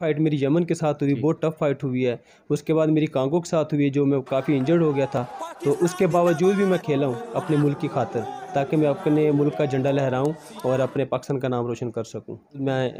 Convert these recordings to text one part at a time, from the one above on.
Fight मेरी Yemen के साथ हुई बहुत टफ फाइट हुई है उसके बाद मेरी कांगो के साथ हुई है जो मैं काफ़ी इंजर्ड हो गया था तो उसके बावजूद भी मैं खेला हूँ अपने मुल्क की खातर ताकि मैं अपने मुल्क का झंडा लहराऊँ और अपने पाकिस्तान का नाम रोशन कर सकूँ मैं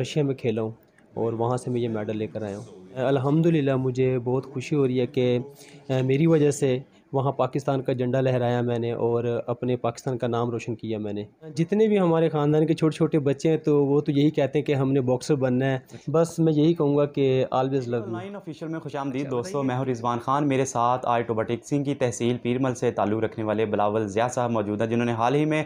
रशिया में खेला हूँ और वहाँ से मैं ये मेडल लेकर आया हूँ अल्हम्दुलिल्लाह मुझे बहुत खुशी हो रही है कि मेरी वजह से वहाँ पाकिस्तान का झंडा लहराया मैंने और अपने पाकिस्तान का नाम रोशन किया मैंने जितने भी हमारे ख़ानदान के छोटे छोटे बच्चे हैं तो वो तो यही कहते हैं कि हमने बॉक्सर बनना है बस मैं यही कहूँगा कि आलवेज लव नाइन ऑफिशियल में खुश आमदी अच्छा दोस्तों मैं रिजवान खान मेरे साथ आर सिंह की तहसील पीरमल से ताल्लुक़ रखने वाले बिलावल ज़िया साहब मौजूद हैं जिन्होंने हाल ही में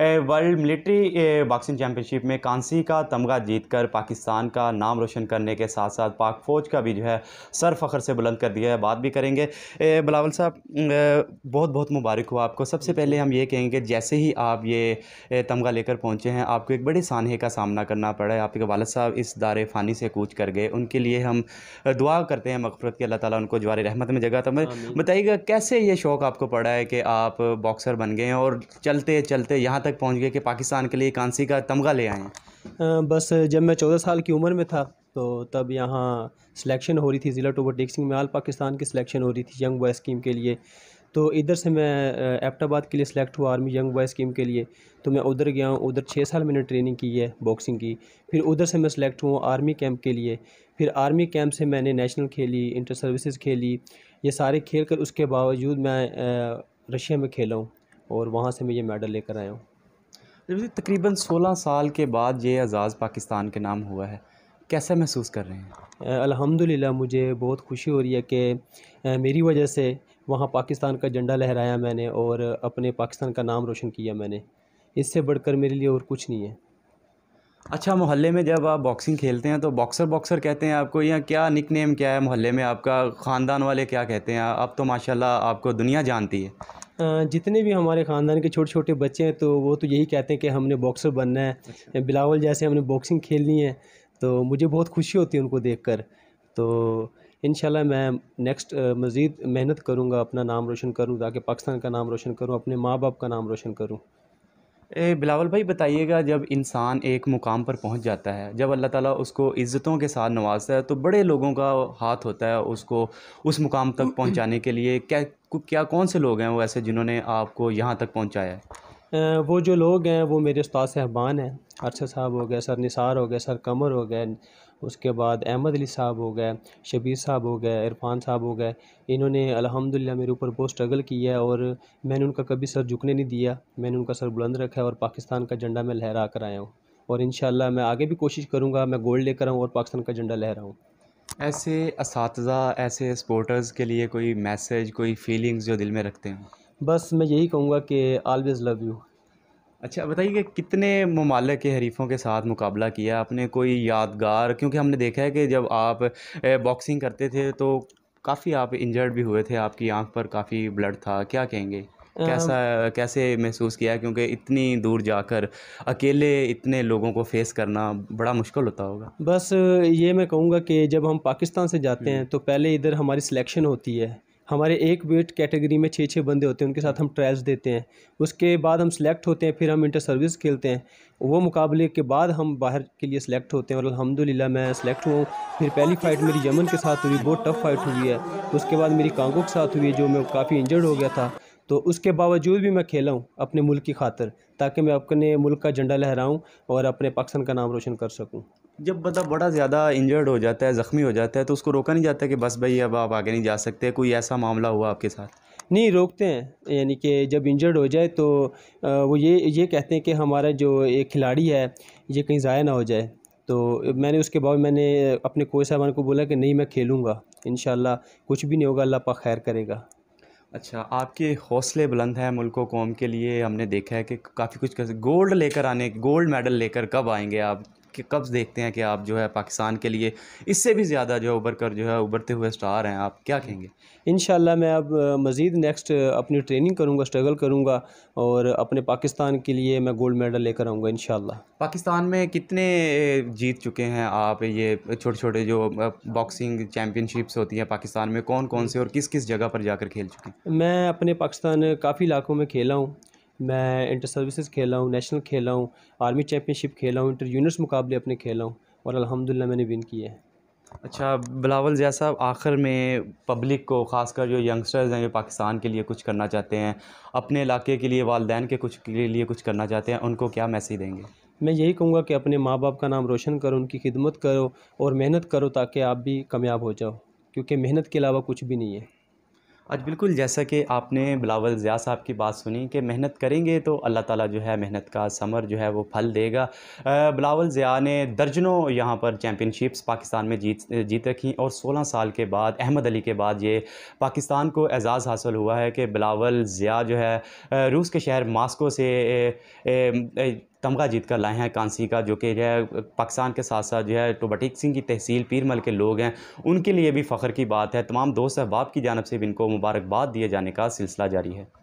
वर्ल्ड मिलिट्री बॉक्सिंग चैम्पियनशिप में कांसी का तमगा जीत पाकिस्तान का नाम रोशन करने के साथ साथ पाक फ़ौज का भी जो है सर फ़खर से बुलंद कर दिया है बात भी करेंगे बिलावल साहब बहुत बहुत मुबारक हो आपको सबसे पहले हम ये कहेंगे कि जैसे ही आप ये तमगा लेकर पहुँचे हैं आपको एक बड़े सानहे का सामना करना पड़ा है आपके वालद साहब इस दार फ़ानी से कूच कर गए उनके लिए हम दुआ करते हैं मकफरत की अल्लाह ताला उनको जवार रहमत में जगह तब बताइएगा कैसे ये शौक़ आपको पड़ा है कि आप बॉक्सर बन गए और चलते चलते यहाँ तक पहुँच गए कि पाकिस्तान के लिए कांसी का तमगा ले आएँ बस जब मैं चौदह साल की उम्र में था तो तब यहाँ सिलेक्शन हो रही थी ज़िला टोबर टेक्सिंग सिंह में आल पाकिस्तान की सिलेक्शन हो रही थी यंग बॉय स्कीम के लिए तो इधर से मैं एपटाबाद के लिए सिलेक्ट हुआ आर्मी यंग बॉय स्कीम के लिए तो मैं उधर गया हूँ उधर छः साल मैंने ट्रेनिंग की है बॉक्सिंग की फिर उधर से मैं सिलेक्ट हुआ आर्मी कैंप के लिए फिर आर्मी कैंप से मैंने नेशनल खेली इंटर सर्विसेज खेली ये सारे खेल कर उसके बावजूद मैं रशिया में खेला हूँ और वहाँ से मैं ये मेडल लेकर आया हूँ तकरीबन सोलह साल के बाद ये एजाज़ पाकिस्तान के नाम हुआ है कैसा महसूस कर रहे हैं अल्हम्दुलिल्लाह मुझे बहुत खुशी हो रही है कि मेरी वजह से वहाँ पाकिस्तान का झंडा लहराया मैंने और अपने पाकिस्तान का नाम रोशन किया मैंने इससे बढ़कर मेरे लिए और कुछ नहीं है अच्छा मोहल्ले में जब आप बॉक्सिंग खेलते हैं तो बॉक्सर बॉक्सर कहते हैं आपको या क्या निक नेम क्या है मोहल्ले में आपका ख़ानदान वाले क्या कहते हैं अब तो माशाल्लाह आपको दुनिया जानती है जितने भी हमारे ख़ानदान के छोटे छोटे बच्चे हैं तो वो तो यही कहते हैं कि हमने बॉक्सर बनना है अच्छा। बिलावल जैसे हमने बॉक्सिंग खेलनी है तो मुझे बहुत खुशी होती है उनको देख कर तो इन मैं नेक्स्ट मज़ीद मेहनत करूँगा अपना नाम रोशन करूँ ताकि पाकिस्तान का नाम रोशन करूँ अपने माँ बाप का नाम रोशन करूँ ए बिलावल भाई बताइएगा जब इंसान एक मुकाम पर पहुंच जाता है जब अल्लाह ताला उसको इज़्ज़तों के साथ नवाजता है तो बड़े लोगों का हाथ होता है उसको उस मुकाम तक पहुंचाने के लिए क्या क्या कौन से लोग हैं वो ऐसे जिन्होंने आपको यहाँ तक पहुंचाया है वो जो लोग हैं वो मेरे उस्ताद साहबान हैं अरसद साहब हो गए सर निसार हो गए सर कमर हो गए उसके बाद अहमद अली साहब हो गए शबीर साहब हो गए इरफान साहब हो गए इन्होंने अल्हम्दुलिल्लाह मेरे ऊपर बहुत स्ट्रगल किया है और मैंने उनका कभी सर झुकने नहीं दिया मैंने उनका सर बुलंद रखा है और पाकिस्तान का झंडा मैं लहरा कर आया हूँ और इन मैं आगे भी कोशिश करूँगा मैं गोल्ड लेकर आऊँ और पाकिस्तान का झंडा लहराऊँ ऐसे इस ऐसे स्पोर्टर्स के लिए कोई मैसेज कोई फीलिंग्स जो दिल में रखते हैं बस मैं यही कहूँगा कि आलवेज़ लव यू अच्छा बताइए कि कितने ममालिक के हरीफों के साथ मुकाबला किया आपने कोई यादगार क्योंकि हमने देखा है कि जब आप बॉक्सिंग करते थे तो काफ़ी आप इंजर्ड भी हुए थे आपकी आंख पर काफ़ी ब्लड था क्या कहेंगे कैसा कैसे महसूस किया क्योंकि इतनी दूर जाकर अकेले इतने लोगों को फेस करना बड़ा मुश्किल होता होगा बस ये मैं कहूँगा कि जब हम पाकिस्तान से जाते हम्म। हैं तो पहले इधर हमारी सिलेक्शन होती है हमारे एक वेट कैटेगरी में छः छः बंदे होते हैं उनके साथ हम ट्रायल्स देते हैं उसके बाद हम सेलेक्ट होते हैं फिर हम इंटर सर्विस खेलते हैं वो मुकाबले के बाद हम बाहर के लिए सेलेक्ट होते हैं और अलहमदिल्ला मैं सेलेक्ट हुआ फिर पहली फ़ाइट मेरी यमन के साथ हुई बहुत टफ फाइट हुई है उसके बाद मेरी कांगो के साथ हुई है जो मैं काफ़ी इंजर्ड हो गया था तो उसके बावजूद भी मैं खेला हूँ अपने मुल्क की खातर ताकि मैं अपने मुल्क का झंडा लहराऊँ और अपने पाकिस्तान का नाम रोशन कर सकूँ जब बंदा बड़ा ज़्यादा इंजर्ड हो जाता है ज़ख्मी हो जाता है तो उसको रोका नहीं जाता कि बस भाई अब आप आगे नहीं जा सकते कोई ऐसा मामला हुआ आपके साथ नहीं रोकते हैं यानी कि जब इंजर्ड हो जाए तो वो ये ये कहते हैं कि हमारा जो एक खिलाड़ी है ये कहीं ज़ाया ना हो जाए तो मैंने उसके बाद मैंने अपने कोच साहबान को बोला कि नहीं मैं खेलूँगा इन कुछ भी नहीं होगा अल्लाह पा खैर करेगा अच्छा आपके हौसले बुलंद हैं मुल्क कौम के लिए हमने देखा है कि काफ़ी कुछ गोल्ड लेकर आने गोल्ड मेडल लेकर कब आएंगे आप के कब देखते हैं कि आप जो है पाकिस्तान के लिए इससे भी ज़्यादा जो है उभर कर जो है उभरते हुए स्टार हैं आप क्या कहेंगे इन मैं अब मज़ीद नेक्स्ट अपनी ट्रेनिंग करूँगा स्ट्रगल करूँगा और अपने पाकिस्तान के लिए मैं गोल्ड मेडल लेकर आऊँगा इन पाकिस्तान में कितने जीत चुके हैं आप ये छोटे छोटे जो बॉक्सिंग चैम्पियनशिप्स होती हैं पाकिस्तान में कौन कौन से और किस किस जगह पर जाकर खेल चुके हैं मैं अपने पाकिस्तान काफ़ी इलाकों में खेला हूँ मैं इंटर सर्विसेज खेला हूँ नेशनल खेला हूँ आर्मी चैम्पियनशिप खेला हूँ इंटर यूनिट्स मुकाबले अपने खेला हूँ और अलहमदिल्ला मैंने विन किया है अच्छा बिलावल जया साहब आखिर में पब्लिक को खासकर जो यंगस्टर्स हैं जो पाकिस्तान के लिए कुछ करना चाहते हैं अपने इलाके के लिए वालदेन के कुछ के लिए कुछ करना चाहते हैं उनको क्या मैसेज देंगे मैं यही कहूँगा कि अपने माँ बाप का नाम रोशन करो उनकी खिदमत करो और मेहनत करो ताकि आप भी कामयाब हो जाओ क्योंकि मेहनत के अलावा कुछ भी नहीं है आज बिल्कुल जैसा कि आपने बिलावल ज़िया साहब की बात सुनी कि मेहनत करेंगे तो अल्लाह ताला जो है मेहनत का समर जो है वो फल देगा बिलावल ज़िया ने दर्जनों यहाँ पर चैम्पियनशिप्स पाकिस्तान में जीत जीत रखी और 16 साल के बाद अहमद अली के बाद ये पाकिस्तान को एज़ाज़ हासिल हुआ है कि बिलावल ज़िया जो है रूस के शहर मास्को से ए, ए, ए, तमगा जीत कर लाए हैं कांसी का जो कि जो है पाकिस्तान के साथ साथ जो है टोबटिक तो सिंह की तहसील पीरमल के लोग हैं उनके लिए भी फ़ख्र की बात है तमाम दोस्त अहबाब की जानब से भी इनको मुबारकबाद दिए जाने का सिलसिला जारी है